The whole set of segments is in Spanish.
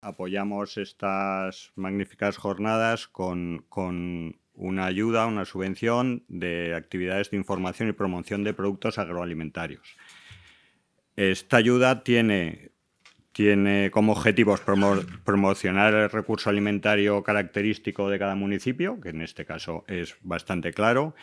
apoyamos estas magníficas jornadas con, una ayuda, una subvención de actividades de información y promoción de productos agroalimentarios. Esta ayuda tiene, tiene como objetivos promocionar el recurso alimentario característico de cada municipio, que en este caso es bastante claro,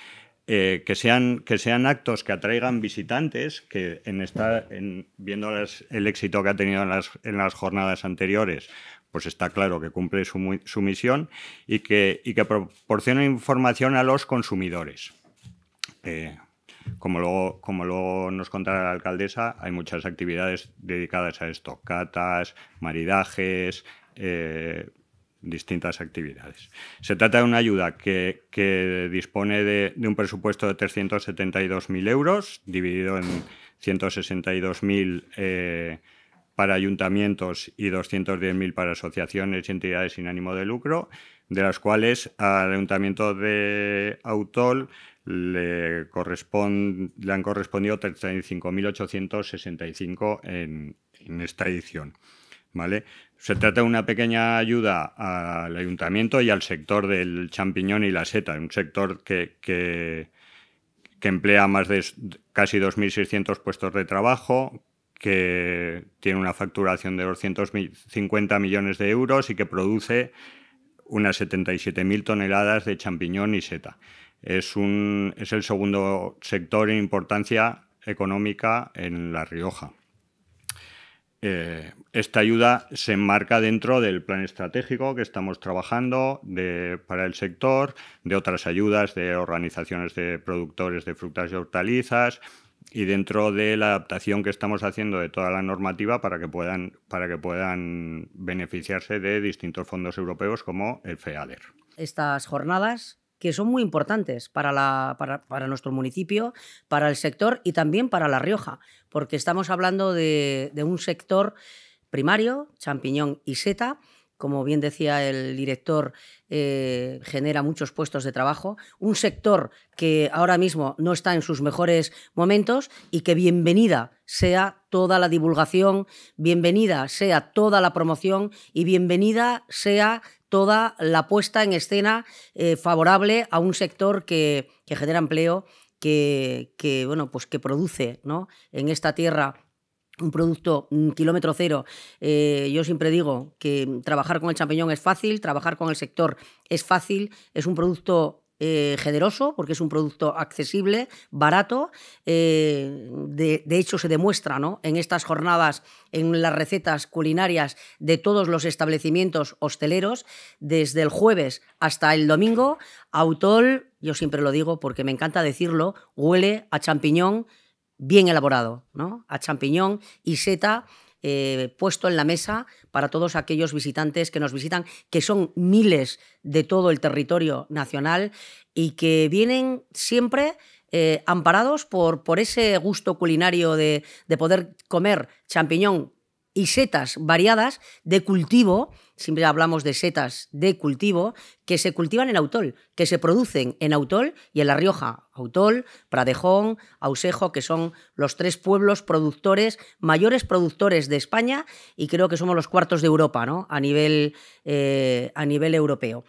eh, que, sean, que sean actos que atraigan visitantes, que en viendo el éxito que ha tenido en las, en las, jornadas anteriores, pues está claro que cumple su, misión y que, y que proporciona información a los consumidores. Eh, como luego, como nos contará la alcaldesa, hay muchas actividades dedicadas a esto, catas, maridajes, eh, distintas actividades. Se trata de una ayuda que, dispone de, un presupuesto de 372.000 euros, dividido en 162.000 eh, para ayuntamientos y 210.000 para asociaciones y entidades sin ánimo de lucro, de las cuales al ayuntamiento de Autol le, han correspondido 35.865 en esta edición. Se trata de una pequeña ayuda al ayuntamiento y al sector del champiñón y la seta, un sector que, emplea más de casi 2.600 puestos de trabajo, que tiene una facturación de 250 millones de euros y que produce unas 77.000 toneladas de champiñón y seta. es el segundo sector en importancia económica en La Rioja. Eh, esta ayuda se enmarca dentro del plan estratégico que estamos trabajando para el sector, de otras ayudas de organizaciones de productores de frutas y hortalizas y dentro de la adaptación que estamos haciendo de toda la normativa para que puedan, para que puedan beneficiarse de distintos fondos europeos como el FEADER. Estas jornadas que son muy importantes para, la, para, nuestro municipio, para el sector y también para La Rioja, porque estamos hablando de, un sector primario, champiñón y seta, como bien decía el director, eh, genera muchos puestos de trabajo, un sector que ahora mismo no está en sus mejores momentos y que bienvenida sea toda la divulgación, bienvenida sea toda la promoción y bienvenida sea toda la puesta en escena eh, favorable a un sector que, genera empleo, que, bueno, pues que produce ¿no? en esta tierra un producto un kilómetro cero. Eh, yo siempre digo que trabajar con el champiñón es fácil, trabajar con el sector es fácil, es un producto eh, generoso, porque es un producto accesible, barato. Eh, de, hecho, se demuestra ¿no? en estas jornadas, en las recetas culinarias de todos los establecimientos hosteleros, desde el jueves hasta el domingo, Autol, yo siempre lo digo porque me encanta decirlo, huele a champiñón bien elaborado, ¿no? a champiñón y seta eh, puesto en la mesa para todos aquellos visitantes que nos visitan, que son miles de todo el territorio nacional y que vienen siempre eh, amparados por, por, ese gusto culinario de, de poder comer champiñón y setas variadas de cultivo, siempre hablamos de setas de cultivo, que se cultivan en Autol, que se producen en Autol y en La Rioja. Autol, Pradejón, Ausejo, que son los tres pueblos productores, mayores productores de España y creo que somos los cuartos de Europa ¿no? a, nivel, eh, a nivel europeo.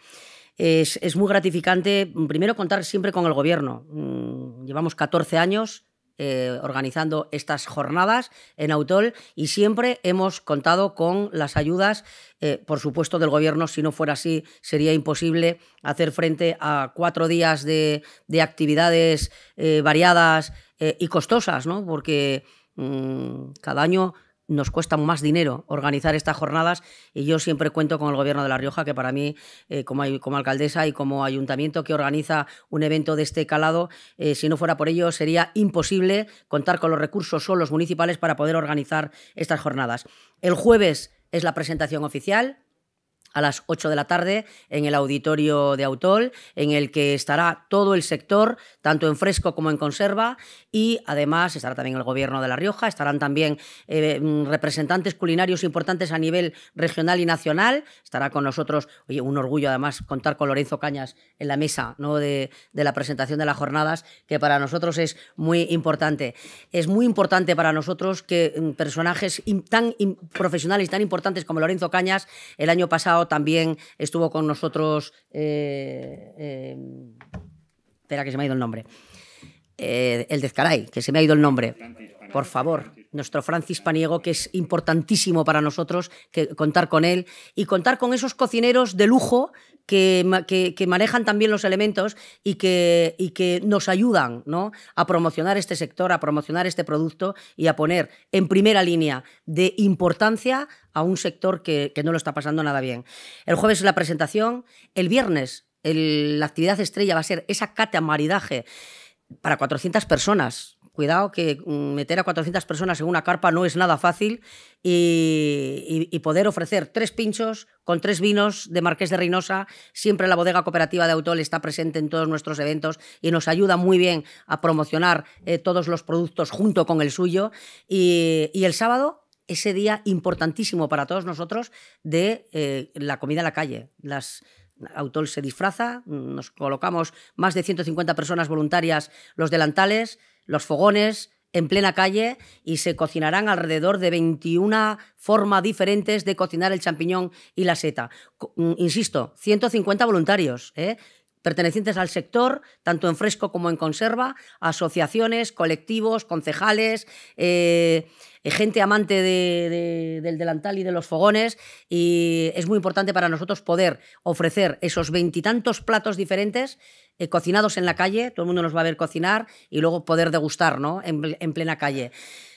Es, es, muy gratificante, primero, contar siempre con el gobierno. Mm, llevamos 14 años eh, organizando estas jornadas en Autol y siempre hemos contado con las ayudas, eh, por supuesto, del gobierno. Si no fuera así, sería imposible hacer frente a cuatro días de, actividades eh, variadas y costosas, ¿no? porque mm, cada año nos cuesta más dinero organizar estas jornadas y yo siempre cuento con el Gobierno de La Rioja, que para mí, eh, como, alcaldesa y como ayuntamiento que organiza un evento de este calado, eh, si no fuera por ello sería imposible contar con los recursos solos municipales para poder organizar estas jornadas. El jueves es la presentación oficial, a las 8 de la tarde en el auditorio de Autol, en el que estará todo el sector, tanto en fresco como en conserva, y además estará también el gobierno de La Rioja, estarán también eh, mm, representantes culinarios importantes a nivel regional y nacional, estará con nosotros, oye, un orgullo además contar con Lorenzo Cañas en la mesa ¿no? de, de la presentación de las jornadas, que para nosotros es muy importante. Es muy importante para nosotros que mm, personajes tan profesionales, tan importantes como Lorenzo Cañas, el año pasado también estuvo con nosotros... Eh, em, espera que se me ha ido el nombre. Eh, el de Escaray, que se me ha ido el nombre. Por favor nuestro Francis Paniego, que es importantísimo para nosotros que, contar con él y contar con esos cocineros de lujo que, manejan también los elementos y que, nos ayudan ¿no? a promocionar este sector, a promocionar este producto y a poner en primera línea de importancia a un sector que, no lo está pasando nada bien. El jueves es la presentación, el viernes la actividad estrella va a ser esa cata maridaje para 400 personas Cuidado que mm, meter a 400 personas en una carpa no es nada fácil y, poder ofrecer tres pinchos con tres vinos de Marqués de Reynosa. Siempre la bodega cooperativa de Autol está presente en todos nuestros eventos y nos ayuda muy bien a promocionar eh, todos los productos junto con el suyo. y, el sábado ese día importantísimo para todos nosotros de eh, la comida en la calle. Autol se disfraza, nos colocamos más de 150 personas voluntarias los delantales, los fogones en plena calle y se cocinarán alrededor de 21 formas diferentes de cocinar el champiñón y la seta. Mm, insisto, 150 voluntarios, ¿eh? pertenecientes al sector, tanto en fresco como en conserva, asociaciones, colectivos, concejales, eh, gente amante del delantal y de los fogones. Y es muy importante para nosotros poder ofrecer esos veintitantos platos diferentes eh, cocinados en la calle, todo el mundo nos va a ver cocinar y luego poder degustar ¿no? en plena calle.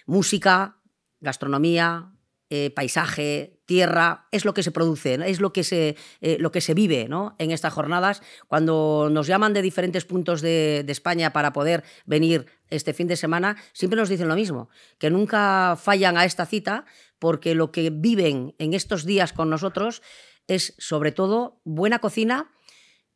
Música, gastronomía, eh, paisaje, tierra, es lo que se produce, es lo que se, eh, lo que se vive ¿no? en estas jornadas. Cuando nos llaman de diferentes puntos de, España para poder venir este fin de semana, siempre nos dicen lo mismo, que nunca fallan a esta cita porque lo que viven en estos días con nosotros es sobre todo buena cocina,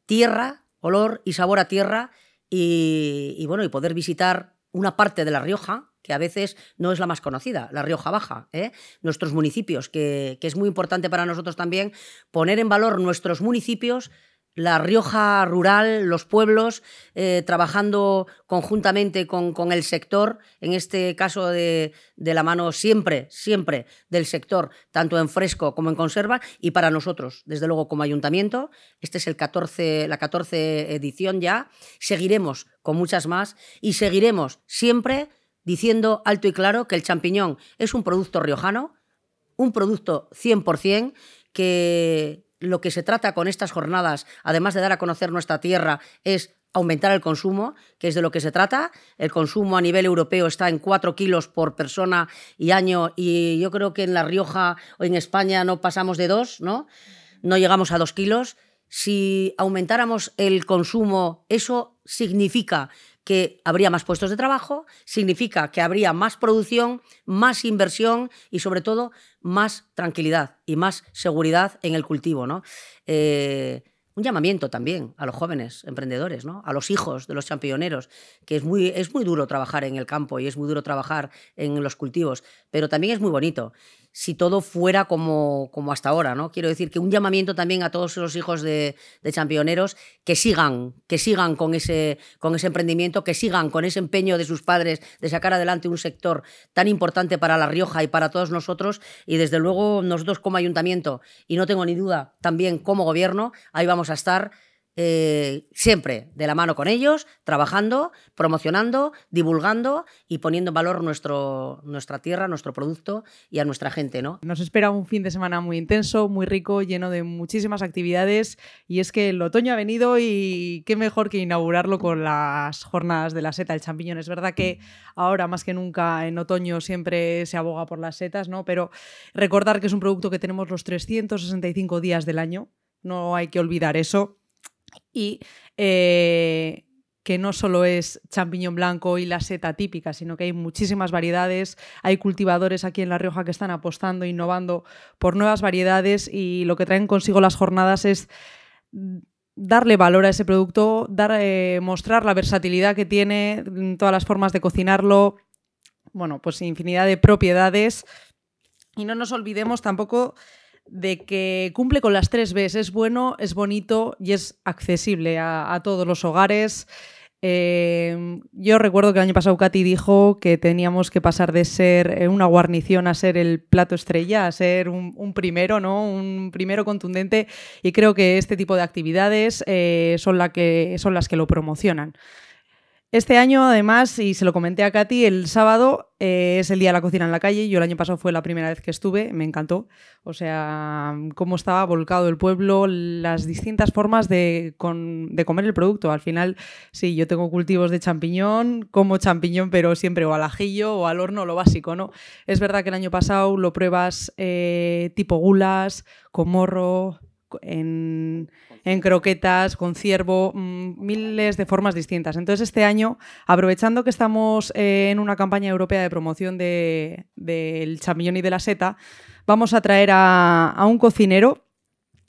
tierra, olor y sabor a tierra y bueno, y poder visitar una parte de La Rioja que a veces no es la más conocida, La Rioja Baja, ¿eh? nuestros municipios, que, es muy importante para nosotros también poner en valor nuestros municipios la Rioja rural, los pueblos, eh, trabajando conjuntamente con, el sector, en este caso de, la mano siempre, siempre del sector, tanto en fresco como en conserva, y para nosotros, desde luego como ayuntamiento, este es el 14, la 14 edición ya, seguiremos con muchas más y seguiremos siempre diciendo alto y claro que el champiñón es un producto riojano, un producto 100% que lo que se trata con estas jornadas, además de dar a conocer nuestra tierra, es aumentar el consumo, que es de lo que se trata. El consumo a nivel europeo está en 4 kilos por persona y año y yo creo que en La Rioja o en España no pasamos de 2, ¿no? No llegamos a 2 kilos. Si aumentáramos el consumo, eso significa que habría más puestos de trabajo, significa que habría más producción, más inversión y sobre todo más tranquilidad y más seguridad en el cultivo. ¿no? Eh, un llamamiento también a los jóvenes emprendedores, ¿no? a los hijos de los championeros, que es muy, es muy duro trabajar en el campo y es muy duro trabajar en los cultivos, pero también es muy bonito si todo fuera como, como hasta ahora, ¿no? Quiero decir que un llamamiento también a todos los hijos de, de championeros que sigan, que sigan con ese, con ese emprendimiento, que sigan con ese empeño de sus padres de sacar adelante un sector tan importante para La Rioja y para todos nosotros. Y desde luego nosotros como ayuntamiento, y no tengo ni duda también como gobierno, ahí vamos a estar eh, siempre de la mano con ellos, trabajando, promocionando, divulgando y poniendo en valor nuestro, nuestra tierra, nuestro producto y a nuestra gente. ¿no? Nos espera un fin de semana muy intenso, muy rico, lleno de muchísimas actividades y es que el otoño ha venido y qué mejor que inaugurarlo con las jornadas de la seta, el champiñón. Es verdad que ahora más que nunca en otoño siempre se aboga por las setas, ¿no? pero recordar que es un producto que tenemos los 365 días del año, no hay que olvidar eso y eh, que no solo es champiñón blanco y la seta típica, sino que hay muchísimas variedades. Hay cultivadores aquí en La Rioja que están apostando, innovando por nuevas variedades y lo que traen consigo las jornadas es darle valor a ese producto, dar, eh, mostrar la versatilidad que tiene, mm, todas las formas de cocinarlo, bueno, pues infinidad de propiedades. Y no nos olvidemos tampoco de que cumple con las tres Bs. Es bueno, es bonito y es accesible a, todos los hogares. Em, yo recuerdo que el año pasado Katy dijo que teníamos que pasar de ser eh, una guarnición a ser el plato estrella, a ser un, primero, ¿no? Un primero contundente. Y creo que este tipo de actividades eh, son, que, son las que lo promocionan. Este año, además, y se lo comenté a Katy, el sábado eh, es el día de la cocina en la calle. Yo el año pasado fue la primera vez que estuve, me encantó. O sea, cómo estaba volcado el pueblo, las distintas formas de, comer el producto. Al final, sí, yo tengo cultivos de champiñón, como champiñón, pero siempre o al ajillo o al horno, lo básico, ¿no? Es verdad que el año pasado lo pruebas eh, tipo gulas, con morro, en, croquetas, con ciervo, mm, miles de formas distintas. Entonces, este año, aprovechando que estamos eh, en una campaña europea de promoción del de, champiñón y de la seta, vamos a traer a un cocinero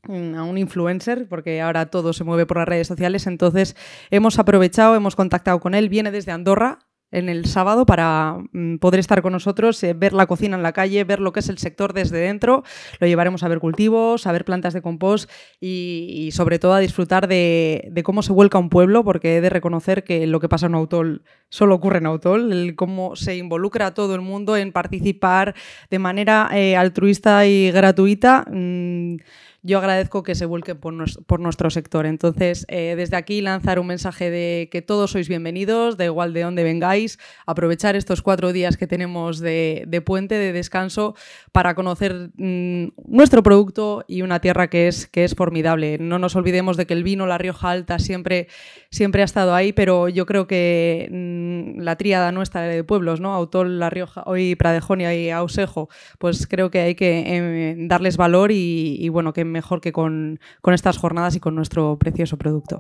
mm, a un influencer, porque ahora todo se mueve por las redes sociales. Entonces hemos aprovechado, hemos contactado con él, viene desde Andorra, en el sábado para mm, poder estar con nosotros, eh, ver la cocina en la calle, ver lo que es el sector desde dentro. Lo llevaremos a ver cultivos, a ver plantas de compost y, sobre todo a disfrutar de, cómo se vuelca un pueblo, porque he de reconocer que lo que pasa en Autol solo ocurre en Autol, cómo se involucra a todo el mundo en participar de manera eh, altruista y gratuita. Mm, yo agradezco que se vuelquen por, nuestro sector. Entonces, eh, desde aquí lanzar un mensaje de que todos sois bienvenidos, da igual de dónde vengáis, aprovechar estos cuatro días que tenemos de, puente, de descanso, para conocer mm, nuestro producto y una tierra que es, que es formidable. No nos olvidemos de que el vino, la Rioja Alta, siempre, siempre ha estado ahí, pero yo creo que mm, la tríada nuestra de pueblos, ¿no? Autol, La Rioja, hoy Pradejonia y Ausejo, pues creo que hay que em, darles valor y, y bueno, que mejor que con, estas jornadas y con nuestro precioso producto.